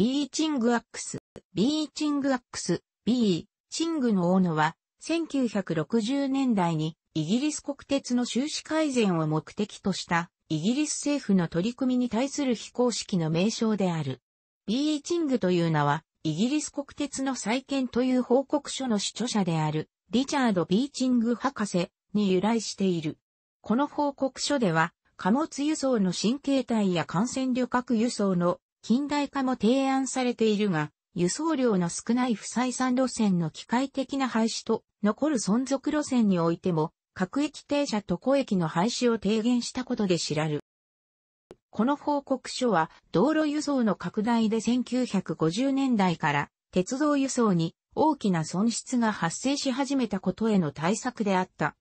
ビーチングアックス、ビーチングアックス、ビーチングの大野は、1960年代にイギリス国鉄の収支改善を目的としたイギリス政府の取り組みに対する非公式の名称である。ビーチングという名は、イギリス国鉄の再建という報告書の主著者である、リチャード・ビーチング博士に由来している。この報告書では、貨物輸送の新形態や感染旅客輸送の近代化も提案されているが、輸送量の少ない不採算路線の機械的な廃止と残る存続路線においても、各駅停車と小駅の廃止を提言したことで知らる。この報告書は道路輸送の拡大で1950年代から鉄道輸送に大きな損失が発生し始めたことへの対策であった。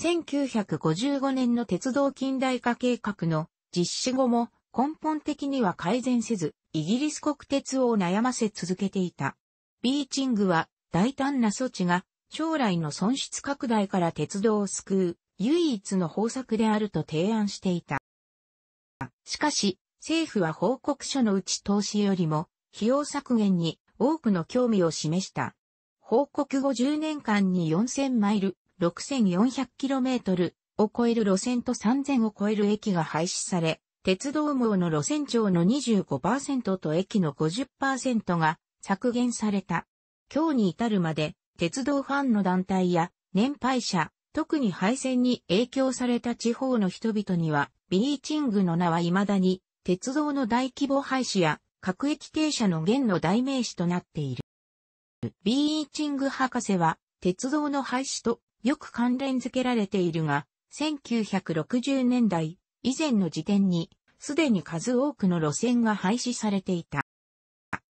1955年の鉄道近代化計画の実施後も根本的には改善せず、イギリス国鉄を悩ませ続けていた。ビーチングは大胆な措置が将来の損失拡大から鉄道を救う唯一の方策であると提案していた。しかし、政府は報告書のうち投資よりも費用削減に多くの興味を示した。報告後10年間に4000マイル、6400キロメートルを超える路線と3000を超える駅が廃止され、鉄道網の路線長の25%と駅の50%が削減された。今日に至るまで、鉄道ファンの団体や年配者、特に廃線に影響された地方の人々には、ビーチングの名は未だに、鉄道の大規模廃止や各駅停車の元の代名詞となっている。ビーチング博士は、鉄道の廃止とよく関連付けられているが、1960年代以前の時点に、すでに数多くの路線が廃止されていた。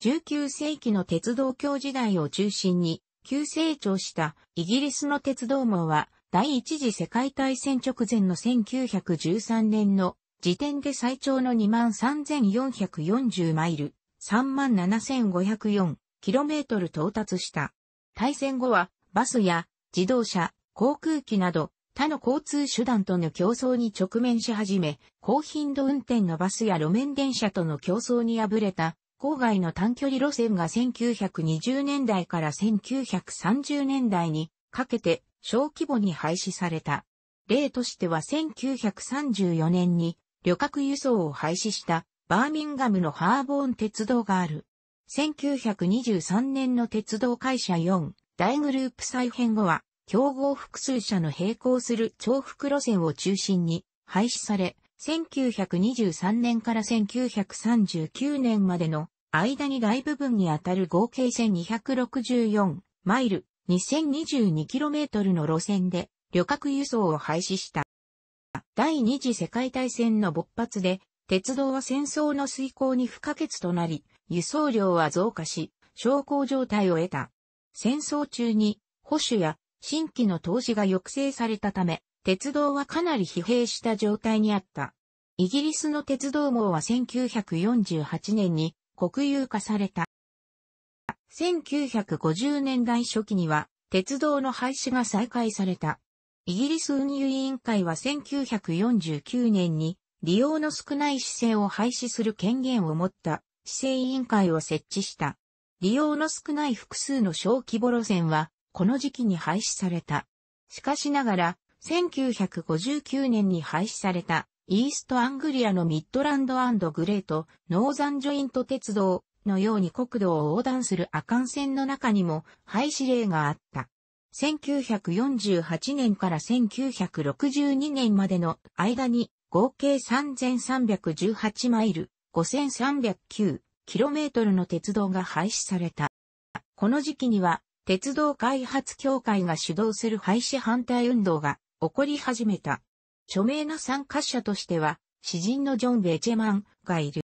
19世紀の鉄道橋時代を中心に急成長したイギリスの鉄道網は第一次世界大戦直前の1913年の時点で最長の23,440マイル3 7 5 0 4トル到達した。大戦後はバスや自動車、航空機など他の交通手段との競争に直面し始め、高頻度運転のバスや路面電車との競争に敗れた、郊外の短距離路線が1920年代から1930年代にかけて小規模に廃止された。例としては1934年に旅客輸送を廃止したバーミンガムのハーボーン鉄道がある。1923年の鉄道会社4大グループ再編後は競合複数社の並行する重複路線を中心に廃止され、1923年から1939年までの間に大部分にあたる合計1264マイル 2022km の路線で旅客輸送を廃止した。第二次世界大戦の勃発で、鉄道は戦争の遂行に不可欠となり、輸送量は増加し、昇降状態を得た。戦争中に、保守や新規の投資が抑制されたため、鉄道はかなり疲弊した状態にあった。イギリスの鉄道網は1948年に国有化された。1950年代初期には鉄道の廃止が再開された。イギリス運輸委員会は1949年に利用の少ない市政を廃止する権限を持った市政委員会を設置した。利用の少ない複数の小規模路線はこの時期に廃止された。しかしながら、1959年に廃止された、イーストアングリアのミッドランドグレート、ノーザンジョイント鉄道のように国土を横断する阿寒線の中にも廃止令があった。1948年から1962年までの間に合計3318マイル5 3 0 9トルの鉄道が廃止された。この時期には鉄道開発協会が主導する廃止反対運動が起こり始めた。著名な参加者としては、詩人のジョン・ベチェマンがいる。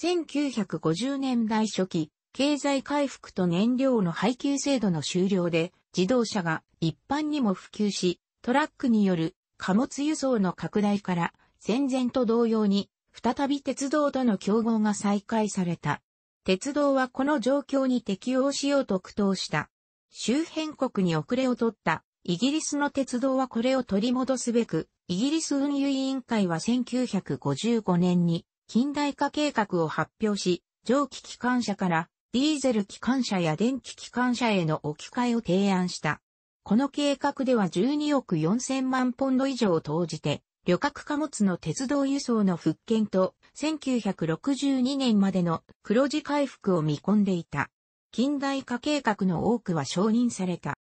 1950年代初期、経済回復と燃料の配給制度の終了で、自動車が一般にも普及し、トラックによる貨物輸送の拡大から、戦前と同様に、再び鉄道との競合が再開された。鉄道はこの状況に適応しようと苦闘した。周辺国に遅れを取ったイギリスの鉄道はこれを取り戻すべく、イギリス運輸委員会は1955年に近代化計画を発表し、蒸気機関車からディーゼル機関車や電気機関車への置き換えを提案した。この計画では12億4000万ポンド以上を投じて、旅客貨物の鉄道輸送の復権と、1962年までの黒字回復を見込んでいた。近代化計画の多くは承認された。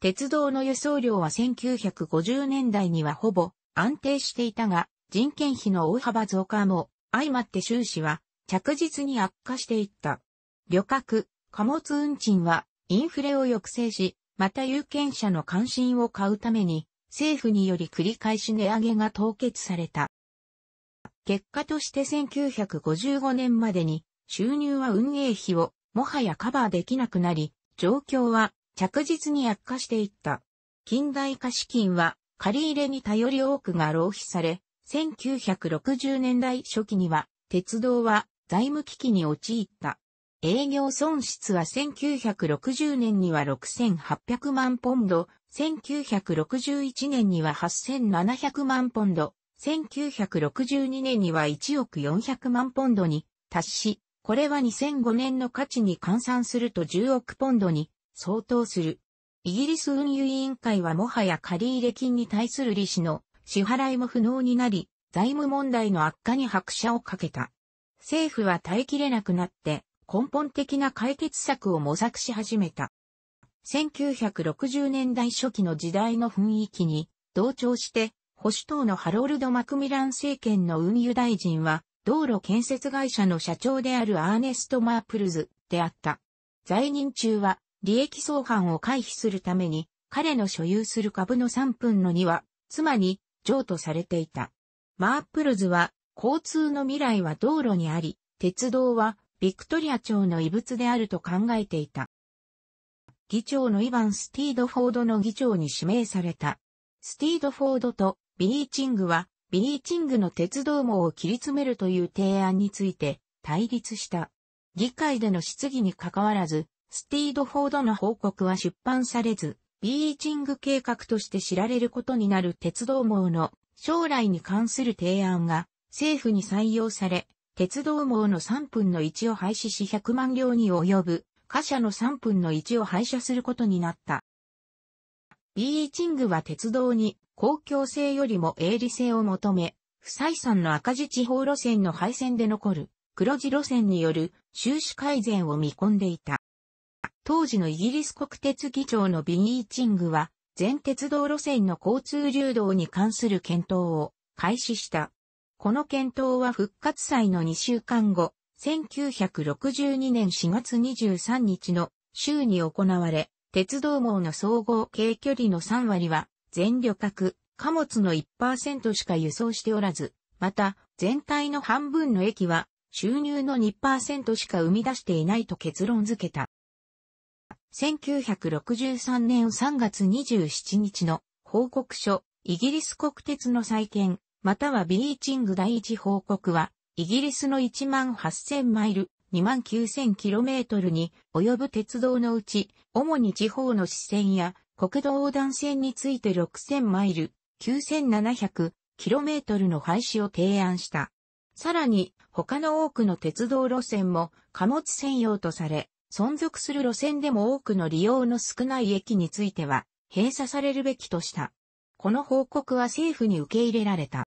鉄道の輸送量は1950年代にはほぼ安定していたが、人件費の大幅増加も相まって収支は着実に悪化していった。旅客、貨物運賃はインフレを抑制し、また有権者の関心を買うために政府により繰り返し値上げが凍結された。結果として1955年までに収入は運営費をもはやカバーできなくなり、状況は着実に悪化していった。近代化資金は借り入れに頼り多くが浪費され、1960年代初期には鉄道は財務危機に陥った。営業損失は1960年には6800万ポンド、1961年には8700万ポンド、1962年には1億400万ポンドに達し、これは2005年の価値に換算すると10億ポンドに相当する。イギリス運輸委員会はもはや借入金に対する利子の支払いも不能になり、財務問題の悪化に拍車をかけた。政府は耐えきれなくなって根本的な解決策を模索し始めた。1960年代初期の時代の雰囲気に同調して保守党のハロルド・マクミラン政権の運輸大臣は道路建設会社の社長であるアーネスト・マープルズであった。在任中は利益相反を回避するために彼の所有する株の3分の2は妻に譲渡されていた。マープルズは交通の未来は道路にあり、鉄道はビクトリア朝の遺物であると考えていた。議長のイヴァン・スティードフォードの議長に指名された。スティードフォードとビーチングは、ビーチングの鉄道網を切り詰めるという提案について対立した。議会での質疑に関わらず、スティードフォードの報告は出版されず、ビーチング計画として知られることになる鉄道網の将来に関する提案が政府に採用され、鉄道網の3分の1を廃止し100万両に及ぶ貨車の3分の1を廃車することになった。ビーチングは鉄道に公共性よりも営利性を求め、不採算の赤字地方路線の廃線で残る黒字路線による収支改善を見込んでいた。当時のイギリス国鉄議長のビーチングは、全鉄道路線の交通流動に関する検討を開始した。この検討は復活祭の2週間後、1962年4月23日の週に行われ、鉄道網の総合軽距離の3割は全旅客、貨物の1%しか輸送しておらず、また全体の半分の駅は収入の2%しか生み出していないと結論付けた。1963年3月27日の報告書、イギリス国鉄の再建、またはビーチング第一報告は、イギリスの1万8000マイル、2万9000キロメートルに及ぶ鉄道のうち、主に地方の支線や国道横断線について6000マイル、9700キロメートルの廃止を提案した。さらに、他の多くの鉄道路線も貨物専用とされ、存続する路線でも多くの利用の少ない駅については、閉鎖されるべきとした。この報告は政府に受け入れられた。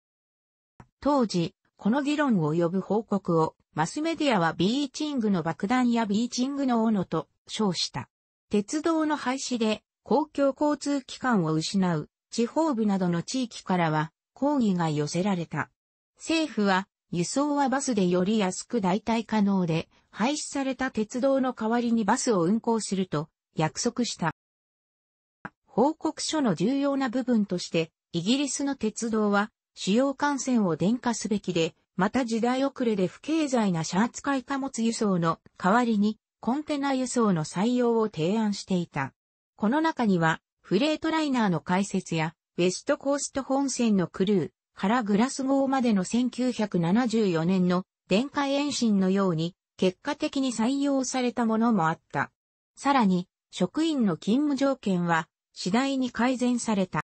当時、この議論を呼ぶ報告を、マスメディアはビーチングの爆弾やビーチングの斧と称した。鉄道の廃止で公共交通機関を失う地方部などの地域からは抗議が寄せられた。政府は輸送はバスでより安く代替可能で廃止された鉄道の代わりにバスを運行すると約束した。報告書の重要な部分としてイギリスの鉄道は主要幹線を電化すべきで、また時代遅れで不経済なシャーツい貨物輸送の代わりにコンテナ輸送の採用を提案していた。この中にはフレートライナーの開設やウェストコースト本線のクルーからグラスゴーまでの1974年の電化延伸のように結果的に採用されたものもあった。さらに職員の勤務条件は次第に改善された。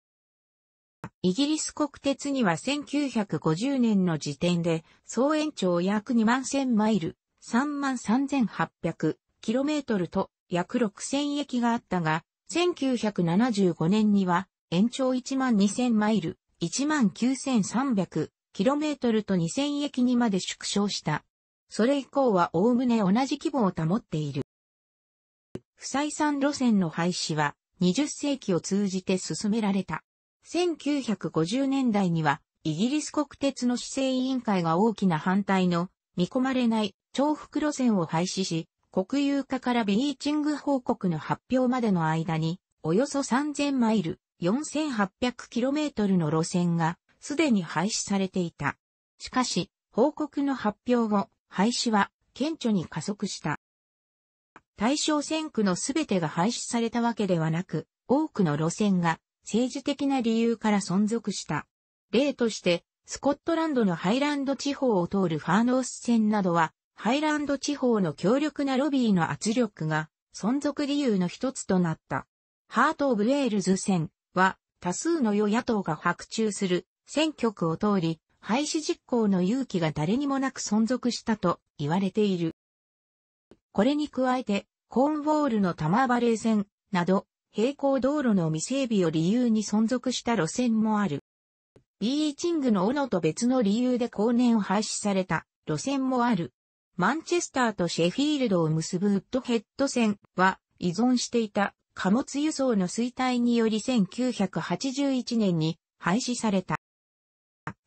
イギリス国鉄には1950年の時点で、総延長約2万1000マイル、3万3800キロメートルと約6000駅があったが、1975年には延長1万2000マイル、1万9300キロメートルと2000駅にまで縮小した。それ以降はおおむね同じ規模を保っている。不採算路線の廃止は20世紀を通じて進められた。1950年代には、イギリス国鉄の市政委員会が大きな反対の、見込まれない重複路線を廃止し、国有化からビーチング報告の発表までの間に、およそ3000マイル、4800km の路線が、すでに廃止されていた。しかし、報告の発表後、廃止は顕著に加速した。対象線区のすべてが廃止されたわけではなく、多くの路線が政治的な理由から存続した。例として、スコットランドのハイランド地方を通るファーノース線などは、ハイランド地方の強力なロビーの圧力が存続理由の一つとなった。ハート・オブ・ウェールズ線は多数の与野党が白昼する選挙区を通り、廃止実行の勇気が誰にもなく存続したと言われている。これに加えて、コーンウォールのタマーバレー線など平行道路の未整備を理由に存続した路線もある。ビーチングの斧と別の理由で後年廃止された路線もある。マンチェスターとシェフィールドを結ぶウッドヘッド線は依存していた貨物輸送の衰退により1981年に廃止された。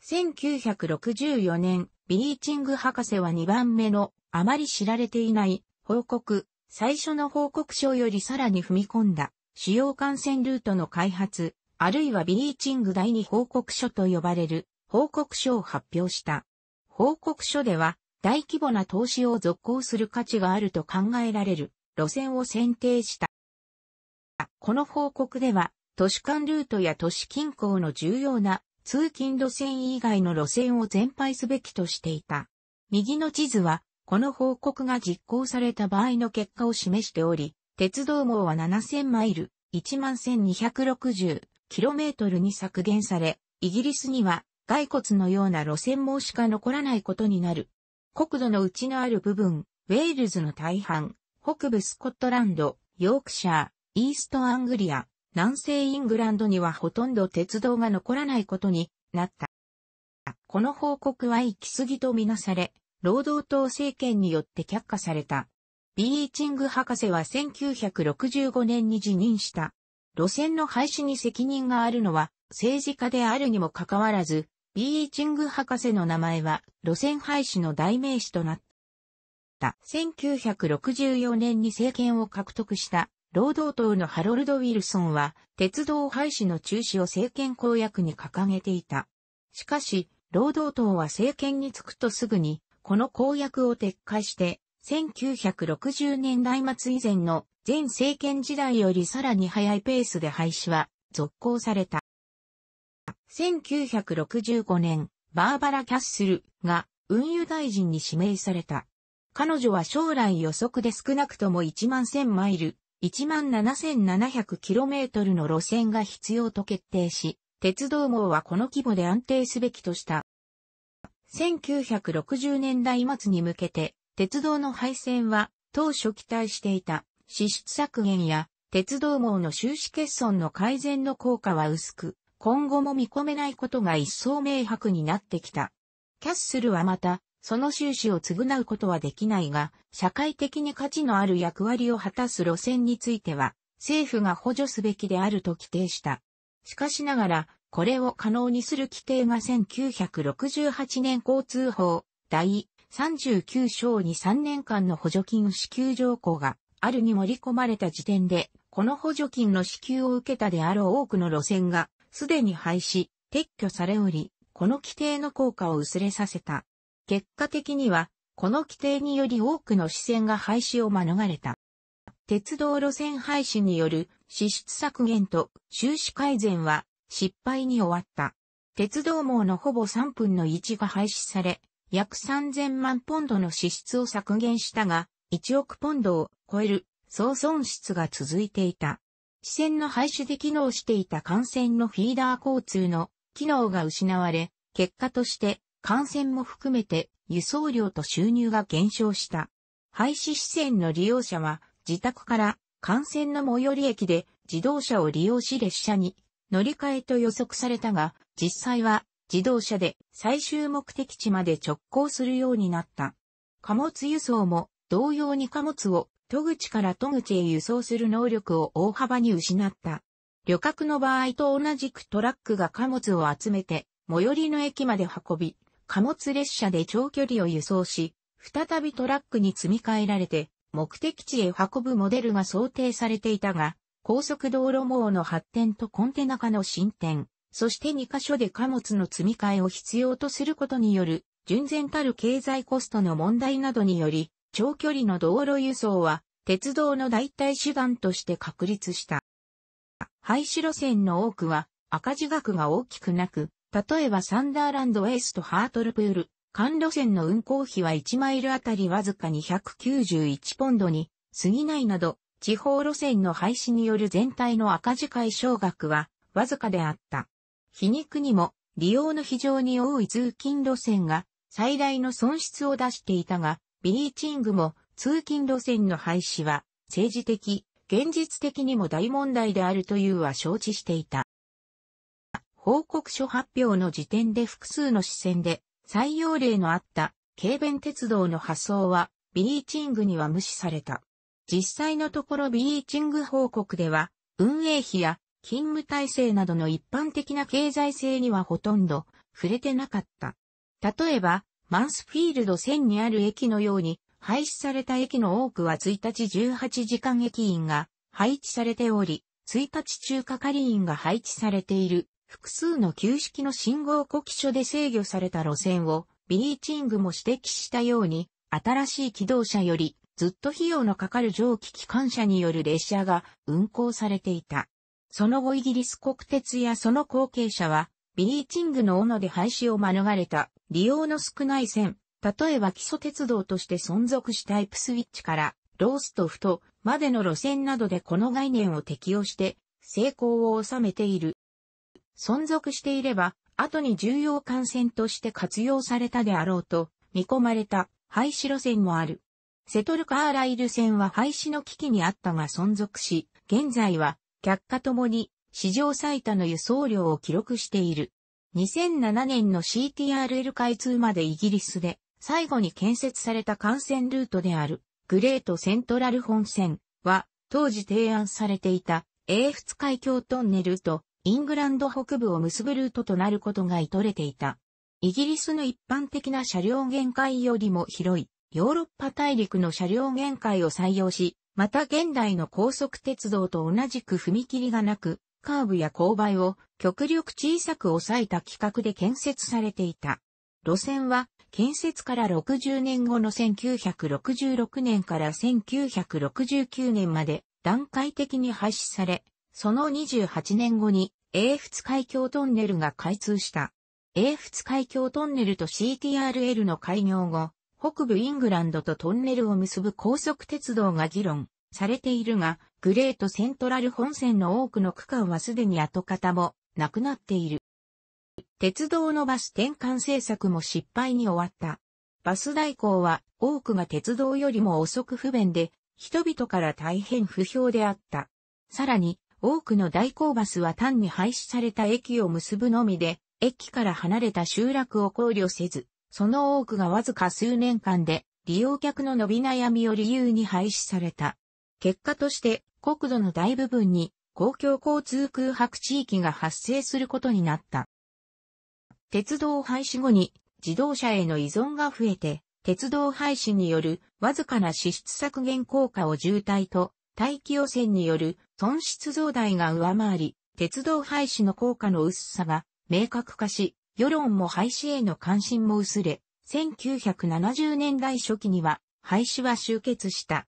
1964年、ビーチング博士は2番目のあまり知られていない報告、最初の報告書よりさらに踏み込んだ主要幹線ルートの開発、あるいはビリーチング第2報告書と呼ばれる報告書を発表した。報告書では、大規模な投資を続行する価値があると考えられる路線を選定した。この報告では、都市間ルートや都市近郊の重要な通勤路線以外の路線を全廃すべきとしていた。右の地図は、この報告が実行された場合の結果を示しており、鉄道網は7000マイル、11260km に削減され、イギリスには骸骨のような路線網しか残らないことになる。国土の内のある部分、ウェールズの大半、北部スコットランド、ヨークシャー、イーストアングリア、南西イングランドにはほとんど鉄道が残らないことになった。この報告は行き過ぎとみなされ、労働党政権によって却下された。ビーチング博士は1965年に辞任した。路線の廃止に責任があるのは政治家であるにもかかわらず、ビーチング博士の名前は路線廃止の代名詞となった。1964年に政権を獲得した労働党のハロルド・ウィルソンは鉄道廃止の中止を政権公約に掲げていた。しかし、労働党は政権に着くとすぐにこの公約を撤回して1960年代末以前の前政権時代よりさらに早いペースで廃止は続行された。1965年、バーバラ・キャッスルが運輸大臣に指名された。彼女は将来予測で少なくとも1万1000マイル、17,700km の路線が必要と決定し、鉄道網はこの規模で安定すべきとした。1960年代末に向けて、鉄道の廃線は当初期待していた支出削減や鉄道網の収支欠損の改善の効果は薄く、今後も見込めないことが一層明白になってきた。キャッスルはまた、その収支を償うことはできないが、社会的に価値のある役割を果たす路線については、政府が補助すべきであると規定した。しかしながら、これを可能にする規定が1968年交通法第39章に3年間の補助金支給条項があるに盛り込まれた時点で、この補助金の支給を受けたであろう多くの路線が、すでに廃止、撤去されおり、この規定の効果を薄れさせた。結果的には、この規定により多くの支線が廃止を免れた。鉄道路線廃止による支出削減と収支改善は失敗に終わった。鉄道網のほぼ3分の1が廃止され、約3000万ポンドの支出を削減したが、1億ポンドを超える総損失が続いていた。支線の廃止で機能していた幹線のフィーダー交通の機能が失われ、結果として幹線も含めて輸送量と収入が減少した。廃止支線の利用者は自宅から幹線の最寄り駅で自動車を利用し列車に乗り換えと予測されたが、実際は自動車で最終目的地まで直行するようになった。貨物輸送も同様に貨物を戸口から戸口へ輸送する能力を大幅に失った。旅客の場合と同じくトラックが貨物を集めて、最寄りの駅まで運び、貨物列車で長距離を輸送し、再びトラックに積み替えられて、目的地へ運ぶモデルが想定されていたが、高速道路網の発展とコンテナ化の進展、そして2カ所で貨物の積み替えを必要とすることによる、純然たる経済コストの問題などにより、長距離の道路輸送は、鉄道の代替手段として確立した。廃止路線の多くは、赤字額が大きくなく、例えばサンダーランドエースとハートルプール、間路線の運行費は1マイルあたりわずか291ポンドに過ぎないなど、地方路線の廃止による全体の赤字解消額はわずかであった。皮肉にも、利用の非常に多い通勤路線が最大の損失を出していたが、ビーチングも通勤路線の廃止は政治的、現実的にも大問題であるというは承知していた。報告書発表の時点で複数の視線で採用例のあった軽便鉄道の発想はビーチングには無視された。実際のところビーチング報告では運営費や勤務体制などの一般的な経済性にはほとんど触れてなかった。例えば、マンスフィールド線にある駅のように、廃止された駅の多くは1日18時間駅員が配置されており、1日中係員が配置されている複数の旧式の信号呼気所で制御された路線をビーチングも指摘したように、新しい機動車よりずっと費用のかかる蒸気機関車による列車が運行されていた。その後イギリス国鉄やその後継者は、ビリーチングの斧で廃止を免れた利用の少ない線、例えば基礎鉄道として存続したイプスウィッチからローストフトまでの路線などでこの概念を適用して成功を収めている。存続していれば、後に重要幹線として活用されたであろうと見込まれた廃止路線もある。セトルカーライル線は廃止の危機にあったが存続し、現在は却下ともに史上最多の輸送量を記録している。2007年の CTRL 開通までイギリスで最後に建設された幹線ルートであるグレートセントラル本線は当時提案されていた英仏海峡トンネルとイングランド北部を結ぶルートとなることが図れていた。イギリスの一般的な車両限界よりも広いヨーロッパ大陸の車両限界を採用し、また現代の高速鉄道と同じく踏切がなく、カーブや勾配を極力小さく抑えた規格で建設されていた。路線は建設から60年後の1966年から1969年まで段階的に廃止され、その28年後に英仏海峡トンネルが開通した。英仏海峡トンネルと CTRL の開業後、北部イングランドとトンネルを結ぶ高速鉄道が議論されているが、グレートセントラル本線の多くの区間はすでに跡形もなくなっている。鉄道のバス転換政策も失敗に終わった。バス代行は多くが鉄道よりも遅く不便で、人々から大変不評であった。さらに、多くの代行バスは単に廃止された駅を結ぶのみで、駅から離れた集落を考慮せず、その多くがわずか数年間で利用客の伸び悩みを理由に廃止された。結果として国土の大部分に公共交通空白地域が発生することになった。鉄道廃止後に自動車への依存が増えて、鉄道廃止によるわずかな支出削減効果を渋滞と大気汚染による損失増大が上回り、鉄道廃止の効果の薄さが明確化し、世論も廃止への関心も薄れ、1970年代初期には廃止は終結した。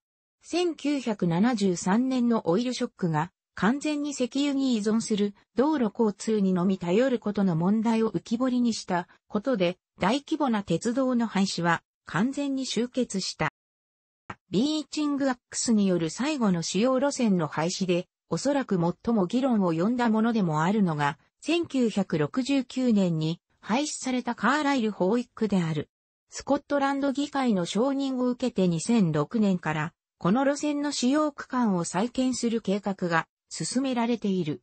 1973年のオイルショックが完全に石油に依存する道路交通にのみ頼ることの問題を浮き彫りにしたことで大規模な鉄道の廃止は完全に終結した。ビーチングアックスによる最後の主要路線の廃止でおそらく最も議論を呼んだものでもあるのが1969年に廃止されたカーライル法育区である。スコットランド議会の承認を受けて2006年から、この路線の使用区間を再建する計画が進められている。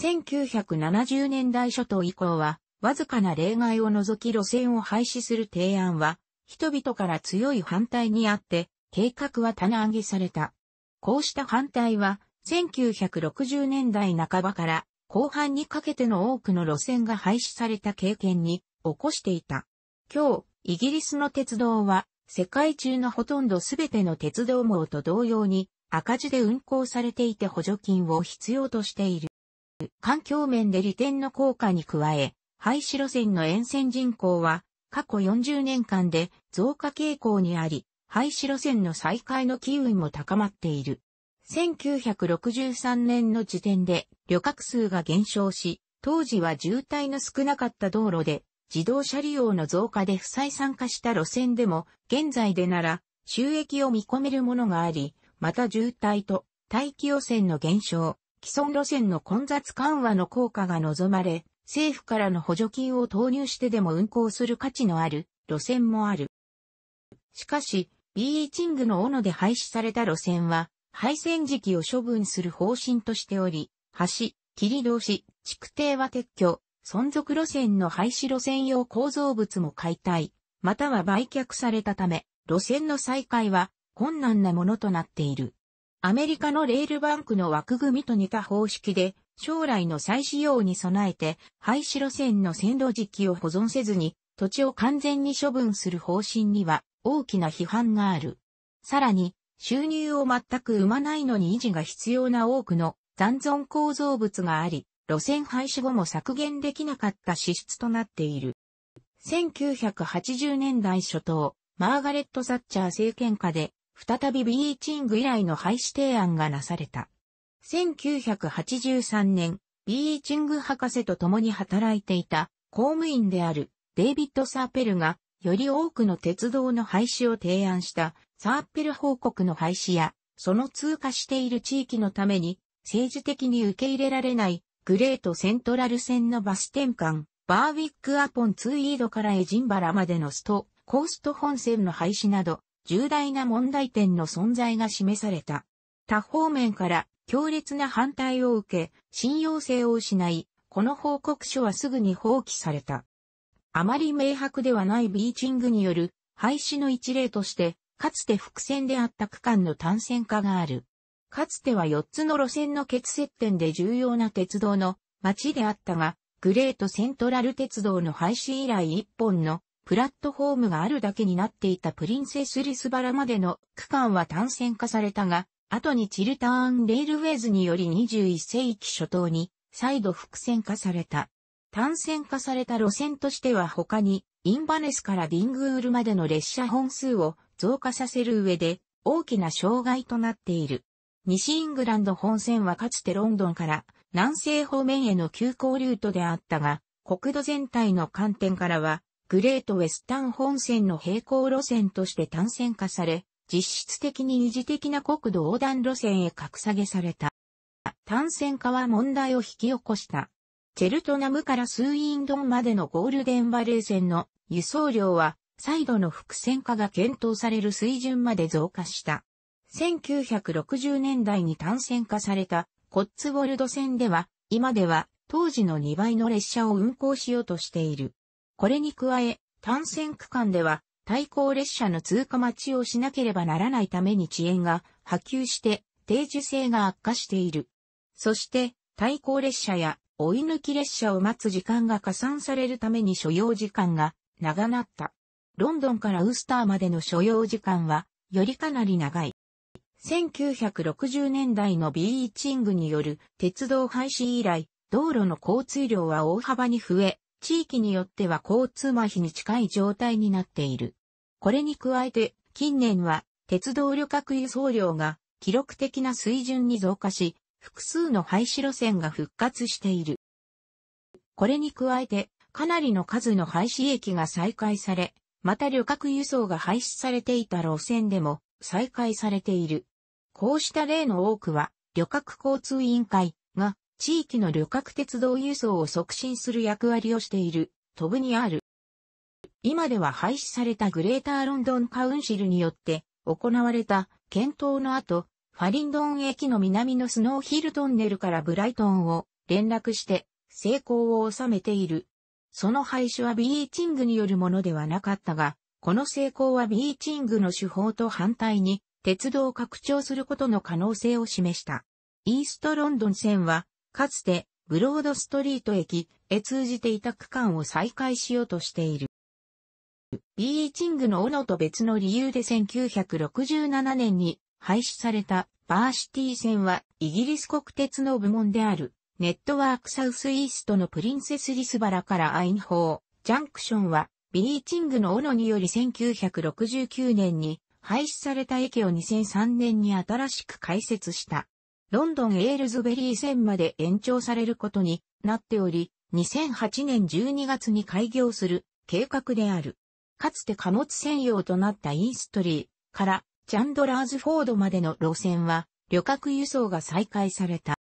1970年代初頭以降は、わずかな例外を除き路線を廃止する提案は、人々から強い反対にあって、計画は棚上げされた。こうした反対は、1960年代半ばから後半にかけての多くの路線が廃止された経験に起こしていた。今日、イギリスの鉄道は世界中のほとんどすべての鉄道網と同様に赤字で運行されていて補助金を必要としている。環境面で利点の効果に加え、廃止路線の沿線人口は過去40年間で増加傾向にあり、廃止路線の再開の機運も高まっている。1963年の時点で旅客数が減少し、当時は渋滞の少なかった道路で、自動車利用の増加で不採算化した路線でも、現在でなら収益を見込めるものがあり、また渋滞と待機路線の減少、既存路線の混雑緩和の効果が望まれ、政府からの補助金を投入してでも運行する価値のある路線もある。しかし、B・ ーチングの斧で廃止された路線は、廃線時期を処分する方針としており、橋、切通し、築堤は撤去、存続路線の廃止路線用構造物も解体、または売却されたため、路線の再開は困難なものとなっている。アメリカのレールバンクの枠組みと似た方式で、将来の再使用に備えて、廃止路線の線路時期を保存せずに、土地を完全に処分する方針には大きな批判がある。さらに、収入を全く生まないのに維持が必要な多くの残存構造物があり、路線廃止後も削減できなかった支出となっている。1980年代初頭、マーガレット・サッチャー政権下で、再びビーチング以来の廃止提案がなされた。1983年、ビーチング博士と共に働いていた公務員であるデイビッド・サーペルが、より多くの鉄道の廃止を提案したサーッペル報告の廃止や、その通過している地域のために、政治的に受け入れられない、グレートセントラル線のバス転換、バーウィックアポンツイードからエジンバラまでのスト、コースト本線の廃止など、重大な問題点の存在が示された。他方面から強烈な反対を受け、信用性を失い、この報告書はすぐに放棄された。あまり明白ではないビーチングによる廃止の一例として、かつて伏線であった区間の単線化がある。かつては4つの路線の結接点で重要な鉄道の街であったが、グレートセントラル鉄道の廃止以来1本のプラットフォームがあるだけになっていたプリンセスリスバラまでの区間は単線化されたが、後にチルターンレールウェイズにより21世紀初頭に再度伏線化された。単線化された路線としては他に、インバネスからディングールまでの列車本数を増加させる上で大きな障害となっている。西イングランド本線はかつてロンドンから南西方面への急行ルートであったが、国土全体の観点からは、グレートウェスタン本線の平行路線として単線化され、実質的に二次的な国土横断路線へ格下げされた。単線化は問題を引き起こした。チェルトナムからスーインドンまでのゴールデンバレー線の輸送量は再度の伏線化が検討される水準まで増加した。1960年代に単線化されたコッツウォルド線では、今では当時の2倍の列車を運行しようとしている。これに加え、単線区間では対向列車の通過待ちをしなければならないために遅延が波及して定時性が悪化している。そして、対向列車や追い抜き列車を待つ時間が加算されるために所要時間が長なった。ロンドンからウスターまでの所要時間は、よりかなり長い。1960年代のビーチングによる鉄道廃止以来、道路の交通量は大幅に増え、地域によっては交通麻痺に近い状態になっている。これに加えて、近年は鉄道旅客輸送量が記録的な水準に増加し、複数の廃止路線が復活している。これに加えて、かなりの数の廃止駅が再開され、また旅客輸送が廃止されていた路線でも再開されている。こうした例の多くは、旅客交通委員会が地域の旅客鉄道輸送を促進する役割をしている、都ぶにある。今では廃止されたグレーターロンドンカウンシルによって行われた検討の後、ファリンドン駅の南のスノーヒルトンネルからブライトンを連絡して成功を収めている。その廃止はビーチングによるものではなかったが、この成功はビーチングの手法と反対に、鉄道を拡張することの可能性を示した。イーストロンドン線は、かつて、ブロードストリート駅へ通じていた区間を再開しようとしている。ビーチングの斧と別の理由で1967年に廃止されたバーシティ線はイギリス国鉄の部門であるネットワークサウスイーストのプリンセス・リスバラからアインホー、ジャンクションは、ビリーチングの斧により1969年に廃止された駅を2003年に新しく開設した。ロンドン・エールズベリー線まで延長されることになっており、2008年12月に開業する計画である。かつて貨物専用となったインストリーからチャンドラーズフォードまでの路線は旅客輸送が再開された。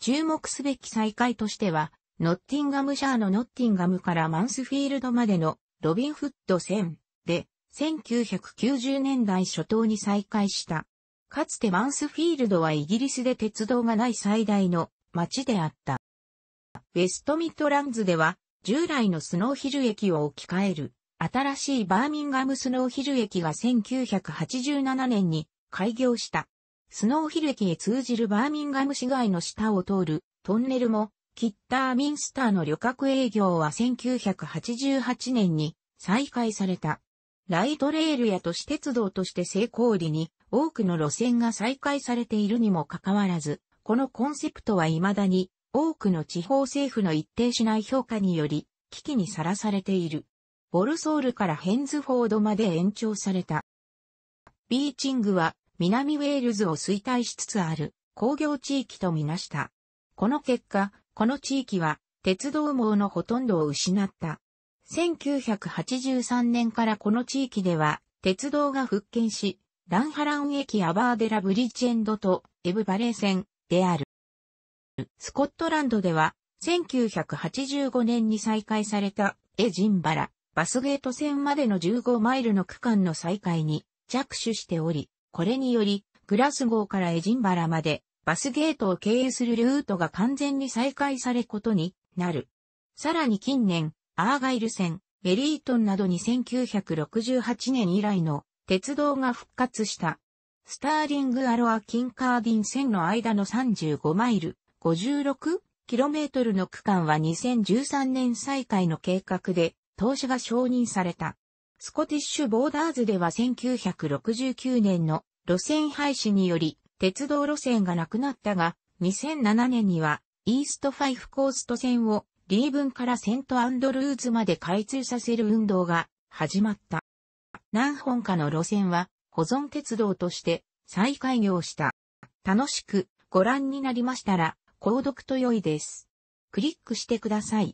注目すべき再開としては、ノッティンガムシャーのノッティンガムからマンスフィールドまでのロビンフッド戦で1990年代初頭に再開した。かつてマンスフィールドはイギリスで鉄道がない最大の街であった。ウェストミッドランズでは従来のスノーヒル駅を置き換える新しいバーミンガムスノーヒル駅が1987年に開業した。スノーヒル駅へ通じるバーミンガム市街の下を通るトンネルも、キッターミンスターの旅客営業は1988年に再開された。ライトレールや都市鉄道として成功裏に多くの路線が再開されているにもかかわらず、このコンセプトは未だに多くの地方政府の一定しない評価により危機にさらされている。ボルソールからヘンズフォードまで延長された。ビーチングは南ウェールズを衰退しつつある工業地域とみなした。この結果、この地域は鉄道網のほとんどを失った。1983年からこの地域では鉄道が復権し、ランハラン駅アバーデラブリッジエンドとエブバレー線である。スコットランドでは1985年に再開されたエジンバラバスゲート線までの15マイルの区間の再開に着手しており、これにより、グラスゴーからエジンバラまで、バスゲートを経由するルートが完全に再開されことになる。さらに近年、アーガイル線、エリートンなどに1968年以来の鉄道が復活した。スターリングアロア・キンカーディン線の間の35マイル、56km の区間は2013年再開の計画で、投資が承認された。スコティッシュボーダーズでは1969年の路線廃止により鉄道路線がなくなったが、2007年にはイーストファイフコースト線をリーブンからセントアンドルーズまで開通させる運動が始まった。何本かの路線は保存鉄道として再開業した。楽しくご覧になりましたら、購読と良いです。クリックしてください。